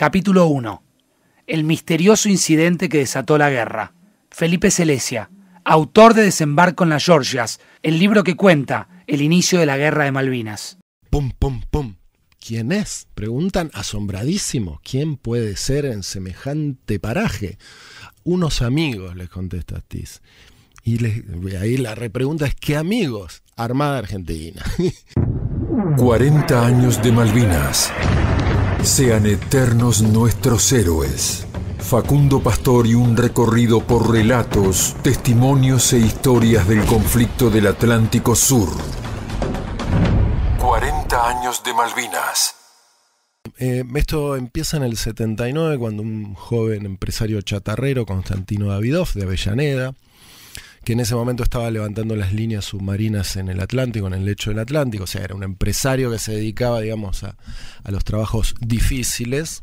Capítulo 1. El misterioso incidente que desató la guerra. Felipe Celesia, autor de Desembarco en las Georgias, el libro que cuenta el inicio de la guerra de Malvinas. Pum, pum, pum. ¿Quién es? Preguntan asombradísimo. ¿Quién puede ser en semejante paraje? Unos amigos, les contesta Tiz. Y ahí la repregunta es, ¿qué amigos? Armada Argentina. 40 años de Malvinas. Sean eternos nuestros héroes. Facundo Pastor y un recorrido por relatos, testimonios e historias del conflicto del Atlántico Sur. 40 años de Malvinas. Eh, esto empieza en el 79 cuando un joven empresario chatarrero, Constantino Davidov de Avellaneda, que en ese momento estaba levantando las líneas submarinas en el Atlántico, en el lecho del Atlántico, o sea, era un empresario que se dedicaba, digamos, a, los trabajos difíciles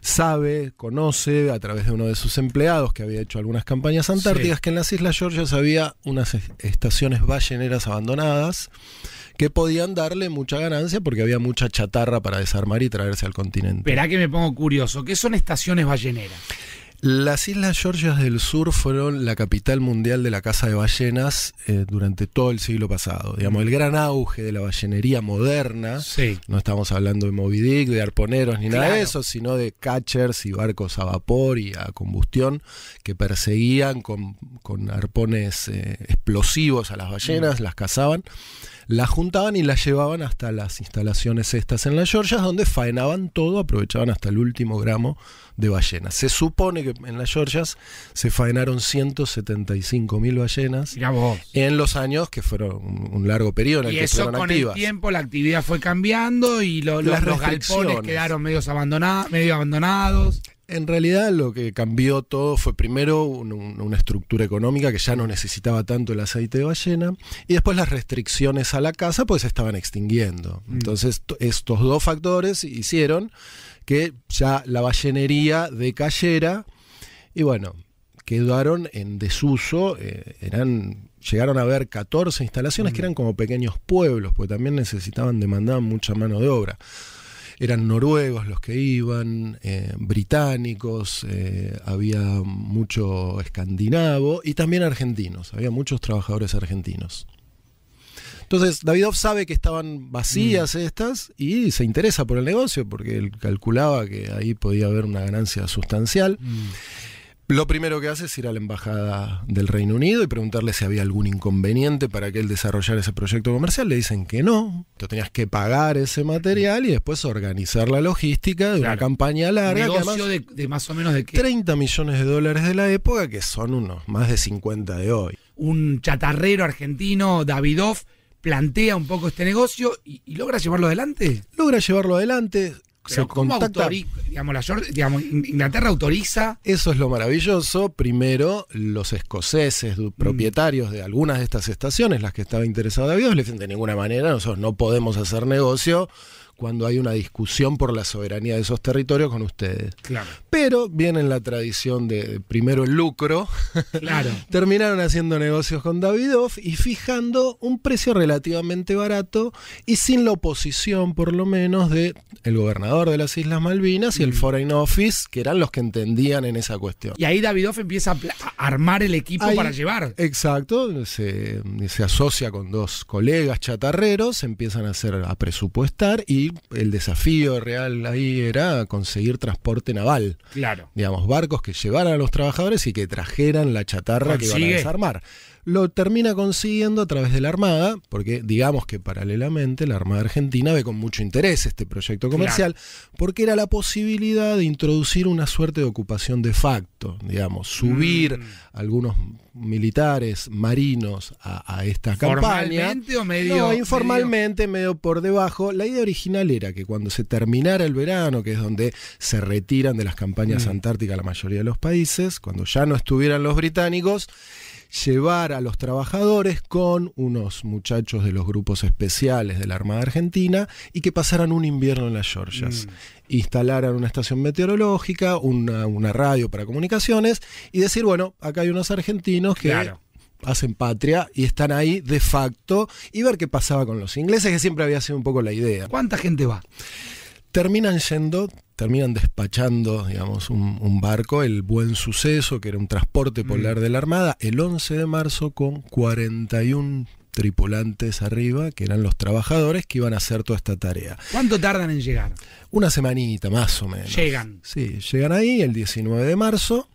sabe, conoce a través de uno de sus empleados que había hecho algunas campañas antárticas que en las Islas Georgias había unas estaciones balleneras abandonadas que podían darle mucha ganancia porque había mucha chatarra para desarmar y traerse al continente. Verá que me pongo curioso, ¿qué son estaciones balleneras? Las Islas Georgias del Sur fueron la capital mundial de la caza de ballenas eh, durante todo el siglo pasado. Digamos, el gran auge de la ballenería moderna, sí. no estamos hablando de movidic, de arponeros ni nada de eso, sino de catchers y barcos a vapor y a combustión que perseguían con, arpones eh, explosivos a las ballenas, mm. las cazaban, las juntaban y las llevaban hasta las instalaciones estas en las Georgias, donde faenaban todo, aprovechaban hasta el último gramo de ballenas. Se supone que en las Georgias se faenaron 175 mil ballenas en los años que fueron un largo periodo en el y eso con el tiempo la actividad fue cambiando y los galpones quedaron medios abandonados, medio abandonados. En realidad lo que cambió todo fue primero una estructura económica que ya no necesitaba tanto el aceite de ballena y después las restricciones a la caza pues se estaban extinguiendo. Mm. Entonces estos dos factores hicieron que ya la ballenería decayera y bueno, quedaron en desuso, eh, eran, llegaron a haber 14 instalaciones que eran como pequeños pueblos, porque también necesitaban, demandaban mucha mano de obra. Eran noruegos los que iban, eh, británicos, eh, había mucho escandinavo y también argentinos, había muchos trabajadores argentinos. Entonces, Davidov sabe que estaban vacías mm. estas y se interesa por el negocio porque él calculaba que ahí podía haber una ganancia sustancial. Mm. Lo primero que hace es ir a la Embajada del Reino Unido y preguntarle si había algún inconveniente para que él desarrollara ese proyecto comercial. Le dicen que no, Tú tenías que pagar ese material y después organizar la logística de una campaña larga. negocio de, más o menos de qué? 30 millones de dólares de la época, que son unos más de 50 de hoy. Un chatarrero argentino, Davidoff, plantea un poco este negocio y, y logra llevarlo adelante. Logra llevarlo adelante se Inglaterra autoriza. Eso es lo maravilloso. Primero, los escoceses, mm. propietarios de algunas de estas estaciones, las que estaba interesado Dios, le dicen de ninguna manera, nosotros no podemos hacer negocio cuando hay una discusión por la soberanía de esos territorios con ustedes. Claro. Pero viene la tradición de primero el lucro. Claro. Terminaron haciendo negocios con Davidoff y fijando un precio relativamente barato y sin la oposición, por lo menos, de el gobernador de las Islas Malvinas y el mm. Foreign Office, que eran los que entendían en esa cuestión. Y ahí Davidoff empieza a armar el equipo para llevar. Exacto, se, se asocia con dos colegas chatarreros, empiezan a hacer a presupuestar y el desafío real ahí era conseguir transporte naval. Claro. Digamos, barcos que llevaran a los trabajadores y que trajeran la chatarra que iban a desarmar. Lo termina consiguiendo a través de la Armada, porque digamos que paralelamente la Armada Argentina ve con mucho interés este proyecto comercial, porque era la posibilidad de introducir una suerte de ocupación de facto, digamos, subir mm. algunos militares, marinos a, esta o medio? No, informalmente, medio... por debajo. La idea original era que cuando se terminara el verano, que es donde se retiran de las campañas mm. antárticas la mayoría de los países, cuando ya no estuvieran los británicos, llevar a los trabajadores con unos muchachos de los grupos especiales de la Armada Argentina y que pasaran un invierno en las Georgias. Mm. Instalaran una estación meteorológica, una, radio para comunicaciones y decir, bueno, acá hay unos argentinos que... hacen patria y están ahí de facto y ver qué pasaba con los ingleses, que siempre había sido un poco la idea. ¿Cuánta gente va? Terminan yendo terminan despachando, digamos, un, barco, el Buen Suceso, que era un transporte mm. polar de la Armada, el 11 de marzo con 41 tripulantes arriba, que eran los trabajadores que iban a hacer toda esta tarea. ¿Cuánto tardan en llegar? Una semanita más o menos. Llegan. Sí, llegan ahí el 19 de marzo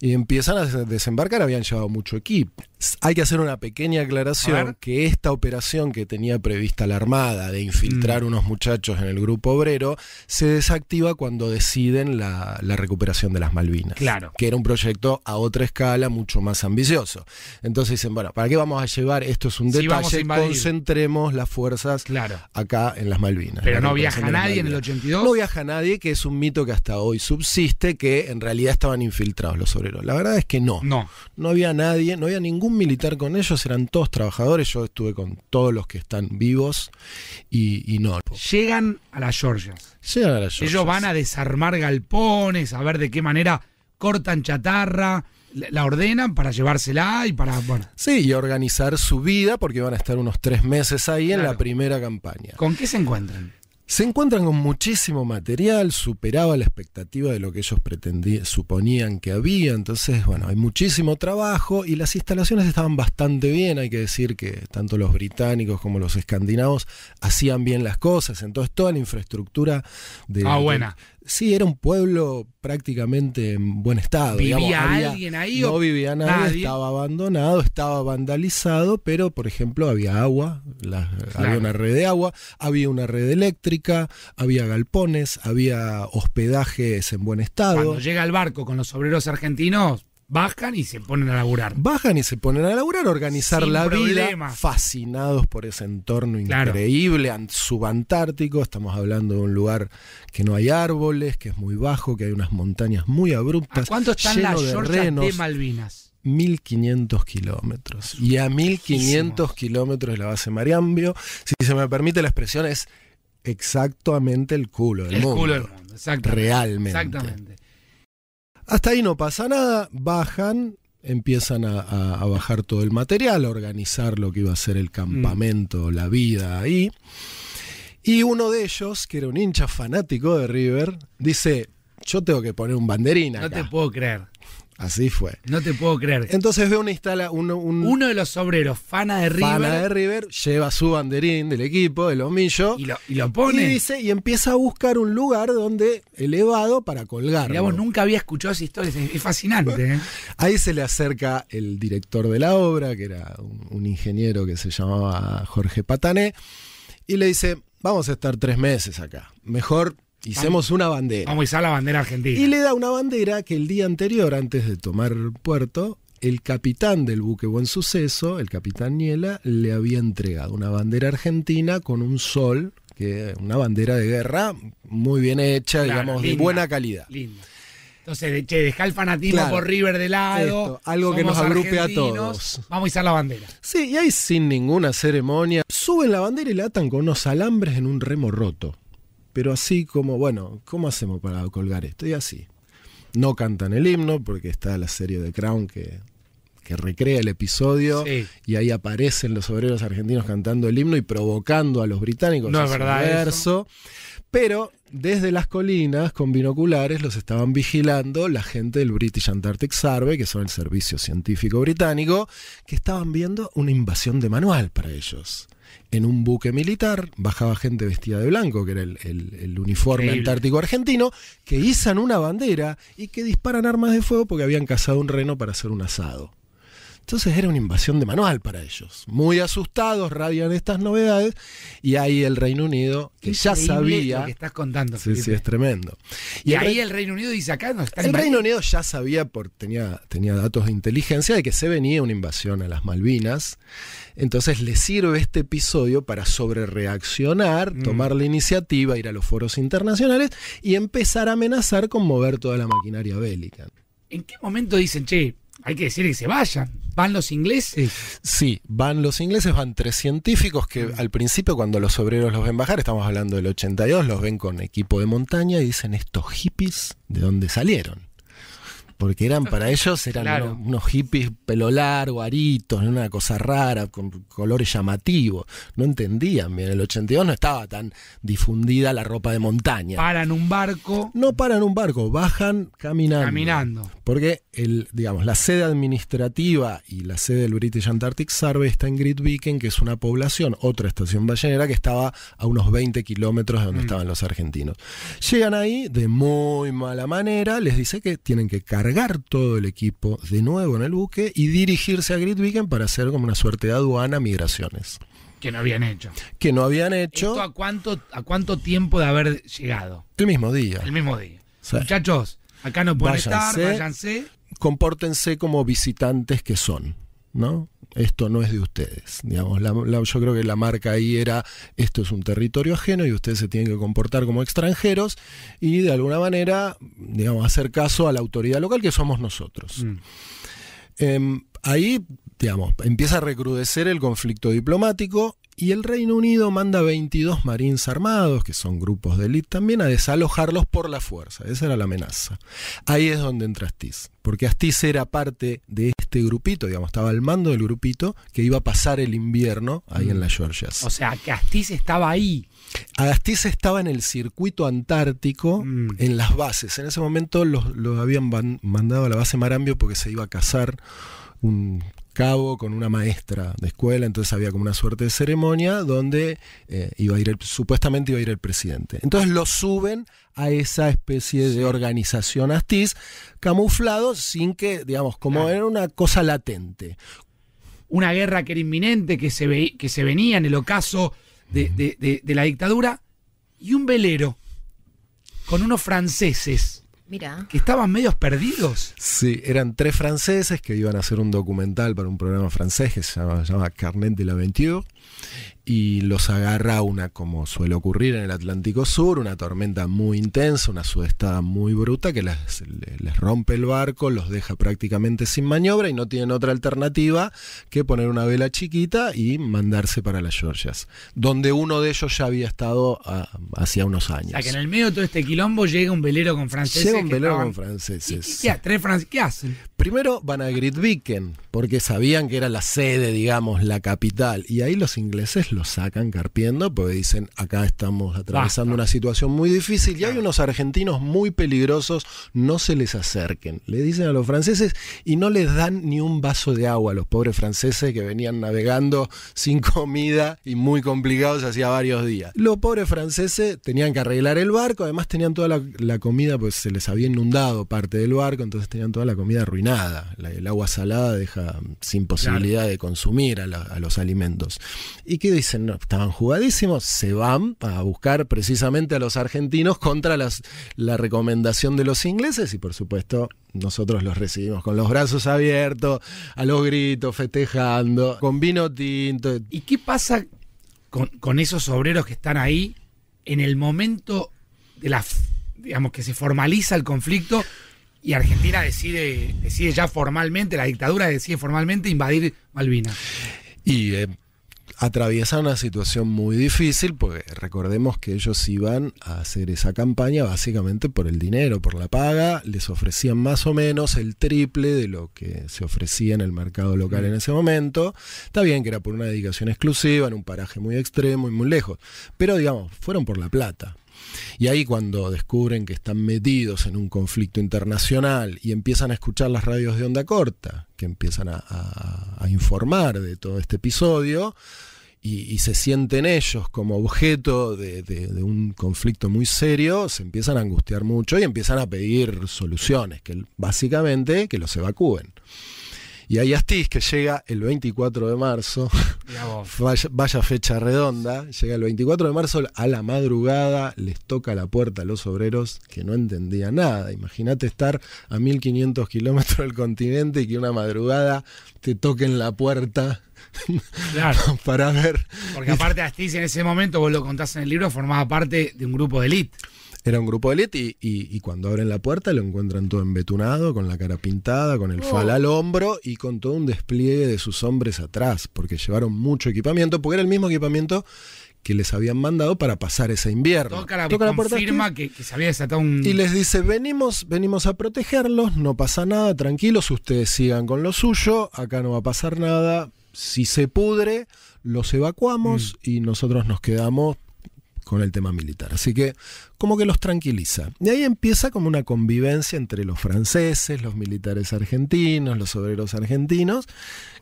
y empiezan a desembarcar, habían llevado mucho equipo. Hay que hacer una pequeña aclaración que esta operación que tenía prevista la Armada de infiltrar mm. unos muchachos en el grupo obrero se desactiva cuando deciden la, recuperación de las Malvinas. Claro. Que era un proyecto a otra escala mucho más ambicioso. Entonces dicen, bueno, ¿para qué vamos a llevar? Esto es un detalle, concentremos las fuerzas acá en las Malvinas. Pero no viaja nadie en el 82. No viaja nadie, que es un mito que hasta hoy subsiste, que en realidad estaban infiltrados los obreros. La verdad es que no. No. No había nadie, no había ningún militar con ellos, eran todos trabajadores, yo estuve con todos los que están vivos y, no. Llegan a las Georgias. Llegan a Ellos van a desarmar galpones, a ver de qué manera cortan chatarra, la ordenan para llevársela y para. Bueno. Sí, y organizar su vida porque van a estar unos tres meses ahí en la primera campaña. ¿Con qué se encuentran? Se encuentran con muchísimo material, superaba la expectativa de lo que ellos pretendían, suponían que había, entonces, bueno, hay muchísimo trabajo y las instalaciones estaban bastante bien, hay que decir que tanto los británicos como los escandinavos hacían bien las cosas, entonces toda la infraestructura de, ah, buena. Sí, era un pueblo prácticamente en buen estado. ¿Vivía alguien ahí? No vivía nadie, estaba abandonado, estaba vandalizado, pero por ejemplo había agua, había una red de agua, había una red eléctrica, había galpones, había hospedajes en buen estado. Cuando llega el barco con los obreros argentinos, Bajan y se ponen a laburar. Bajan y se ponen a laburar, organizar la vida, fascinados por ese entorno increíble, subantártico. Estamos hablando de un lugar que no hay árboles, que es muy bajo, que hay unas montañas muy abruptas. ¿Cuánto están las de, de Malvinas? 1500 kilómetros. Y a 1500 kilómetros de la base Mariambio, si se me permite la expresión, es exactamente el culo del mundo. El culo del mundo, exactamente. Realmente. Exactamente. Hasta ahí no pasa nada, bajan, empiezan a, bajar todo el material, a organizar lo que iba a ser el campamento, mm. la vida ahí. Y uno de ellos, que era un hincha fanático de River, dice, yo tengo que poner un banderín acá. No te puedo creer. Así fue. No te puedo creer. Entonces ve una instala uno, de los obreros, fana de River. Fana de River, lleva su banderín del equipo, del homillo. Y lo, pone. Y dice, y empieza a buscar un lugar donde elevado para colgar. Digamos, nunca había escuchado esa historia, es, fascinante. ¿eh? Ahí se le acerca el director de la obra, que era un, un ingeniero que se llamaba Jorge Patané, y le dice, vamos a estar tres meses acá. Mejor Hicemos una bandera. Vamos a izar la bandera argentina. Y le da una bandera que el día anterior, antes de tomar puerto, el capitán del buque Buen Suceso, el capitán Niela, le había entregado una bandera argentina con un sol, que una bandera de guerra muy bien hecha, digamos, de buena calidad. Linda. Entonces, che, deja el fanatismo por River de lado. algo que nos agrupe a todos. Vamos a izar la bandera. Sí, y ahí sin ninguna ceremonia, suben la bandera y la atan con unos alambres en un remo roto pero así como, bueno, ¿cómo hacemos para colgar esto? Y así. No cantan el himno porque está la serie de Crown que, recrea el episodio y ahí aparecen los obreros argentinos cantando el himno y provocando a los británicos. No es verdad. Pero desde las colinas con binoculares los estaban vigilando la gente del British Antarctic Survey, que son el servicio científico británico, que estaban viendo una invasión de manual para ellos en un buque militar, bajaba gente vestida de blanco, que era el, uniforme antártico argentino, que izan una bandera y que disparan armas de fuego porque habían cazado un reno para hacer un asado. Entonces era una invasión de manual para ellos. Muy asustados, rabian estas novedades y ahí el Reino Unido, que ya sabía... Lo que estás contando. Sí, sí, es tremendo. Y, ahí el Reino Unido dice acá no está El Reino Unido ya sabía, por, tenía, tenía datos de inteligencia, de que se venía una invasión a las Malvinas. Entonces le sirve este episodio para sobrereaccionar, mm. tomar la iniciativa, ir a los foros internacionales y empezar a amenazar con mover toda la maquinaria bélica. ¿En qué momento dicen, che, hay que decir que se vayan. ¿Van los ingleses? Sí, van los ingleses, van tres científicos que mm. al principio cuando los obreros los ven bajar, estamos hablando del 82, los ven con equipo de montaña y dicen, estos hippies, ¿de dónde salieron? porque eran para ellos eran unos, hippies pelo largo, aritos, una cosa rara, con colores llamativos. No entendían bien. En el 82 no estaba tan difundida la ropa de montaña. Paran un barco. No paran un barco, bajan caminando. Caminando. Porque el, digamos, la sede administrativa y la sede del British Antarctic Survey está en Great Beacon, que es una población, otra estación ballenera que estaba a unos 20 kilómetros de donde mm. estaban los argentinos. Llegan ahí de muy mala manera, les dice que tienen que cargar cargar todo el equipo de nuevo en el buque y dirigirse a weekend para hacer como una suerte de aduana migraciones. Que no habían hecho. Que no habían hecho. a cuánto, a cuánto tiempo de haber llegado? El mismo día. El mismo día. Muchachos, acá no pueden estar, váyanse. Compórtense como visitantes que son, ¿no? esto no es de ustedes. Digamos, yo creo que la marca ahí era, esto es un territorio ajeno y ustedes se tienen que comportar como extranjeros y de alguna manera, digamos, hacer caso a la autoridad local que somos nosotros. Mm. Em, ahí, digamos, empieza a recrudecer el conflicto diplomático y el Reino Unido manda 22 marines armados, que son grupos de élite también, a desalojarlos por la fuerza. Esa era la amenaza. Ahí es donde entra Astiz, porque Astiz era parte de este grupito, digamos, estaba al mando del grupito que iba a pasar el invierno ahí en las mm. Georgias. O sea, que Astiz estaba ahí. Astiz estaba en el circuito antártico, mm. en las bases. En ese momento lo los habían mandado a la base Marambio porque se iba a cazar un cabo con una maestra de escuela, entonces había como una suerte de ceremonia donde eh, iba a ir supuestamente iba a ir el presidente. Entonces lo suben a esa especie de organización astiz, camuflado sin que, digamos, como era una cosa latente. Una guerra que era inminente, que se, que se venía en el ocaso de, de, de la dictadura, y un velero con unos franceses Estaban medios perdidos. Sí, eran tres franceses que iban a hacer un documental para un programa francés que se llama, Carnet de la Venture y los agarra una, como suele ocurrir en el Atlántico Sur, una tormenta muy intensa, una sudestada muy bruta que les, les, rompe el barco, los deja prácticamente sin maniobra y no tienen otra alternativa que poner una vela chiquita y mandarse para las Georgias, donde uno de ellos ya había estado ah, hacía unos años. O sea, que en el medio de todo este quilombo llega un velero con franceses franceses. ¿Qué Primero van a Gridviken, porque sabían que era la sede, digamos, la capital. Y ahí los ingleses los sacan carpiendo, porque dicen, acá estamos atravesando una situación muy difícil y hay unos argentinos muy peligrosos, no se les acerquen. Le dicen a los franceses y no les dan ni un vaso de agua a los pobres franceses que venían navegando sin comida y muy complicados hacía varios días. Los pobres franceses tenían que arreglar el barco, además tenían toda la, la comida, pues se les había inundado parte del barco, entonces tenían toda la comida arruinada. El agua salada deja mm, sin posibilidad de consumir a, los alimentos. ¿Y qué dicen? No, estaban jugadísimos, se van a buscar precisamente a los argentinos contra la recomendación de los ingleses y por supuesto nosotros los recibimos con los brazos abiertos, a los gritos, festejando, con vino tinto. ¿Y qué pasa con, con esos obreros que están ahí en el momento de la digamos que se formaliza el conflicto y Argentina decide, decide ya formalmente, la dictadura decide formalmente invadir Malvinas. Y eh, atraviesa una situación muy difícil, porque recordemos que ellos iban a hacer esa campaña básicamente por el dinero, por la paga, les ofrecían más o menos el triple de lo que se ofrecía en el mercado local en ese momento. Está bien que era por una dedicación exclusiva, en un paraje muy extremo y muy lejos, pero digamos, fueron por la plata. Y ahí cuando descubren que están metidos en un conflicto internacional y empiezan a escuchar las radios de onda corta, que empiezan a, informar de todo este episodio, y, se sienten ellos como objeto de, de, un conflicto muy serio, se empiezan a angustiar mucho y empiezan a pedir soluciones, que básicamente que los evacúen. Y hay Astiz que llega el 24 de marzo, vaya, fecha redonda, llega el 24 de marzo a la madrugada, les toca la puerta a los obreros que no entendían nada. Imagínate estar a 1500 kilómetros del continente y que una madrugada te toquen la puerta. para ver. Porque aparte Astiz en ese momento, vos lo contás en el libro, formaba parte de un grupo de elite. Era un grupo de élite y, cuando abren la puerta lo encuentran todo embetunado, con la cara pintada, con el oh. al hombro y con todo un despliegue de sus hombres atrás, porque llevaron mucho equipamiento, porque era el mismo equipamiento que les habían mandado para pasar ese invierno. Toca la, puerta que, un... Y les dice, venimos, venimos a protegerlos, no pasa nada, tranquilos, ustedes sigan con lo suyo, acá no va a pasar nada, si se pudre, los evacuamos mm. y nosotros nos quedamos con el tema militar. Así que como que los tranquiliza. Y ahí empieza como una convivencia entre los franceses, los militares argentinos, los obreros argentinos,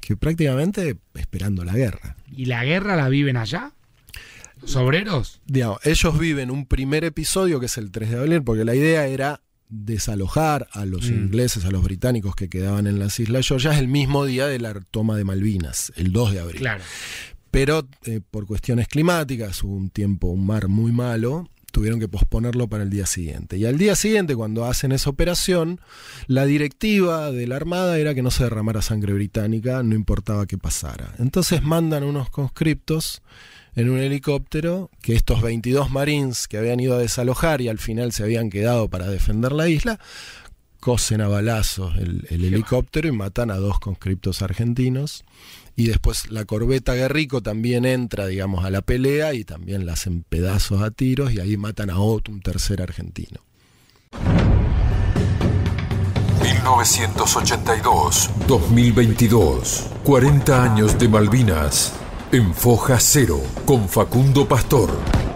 que prácticamente esperando la guerra. ¿Y la guerra la viven allá? ¿Los obreros? Digamos, ellos viven un primer episodio que es el 3 de abril, porque la idea era desalojar a los mm. ingleses, a los británicos que quedaban en las Islas Georgias el mismo día de la toma de Malvinas, el 2 de abril. Claro pero eh, por cuestiones climáticas hubo un tiempo, un mar muy malo, tuvieron que posponerlo para el día siguiente. Y al día siguiente, cuando hacen esa operación, la directiva de la Armada era que no se derramara sangre británica, no importaba qué pasara. Entonces mandan unos conscriptos en un helicóptero que estos 22 marines que habían ido a desalojar y al final se habían quedado para defender la isla, cosen a balazos el, helicóptero y matan a dos conscriptos argentinos. Y después la corbeta Guerrico también entra, digamos, a la pelea y también la hacen pedazos a tiros y ahí matan a otro, un tercer argentino. 1982-2022, 40 años de Malvinas, en Foja Cero, con Facundo Pastor.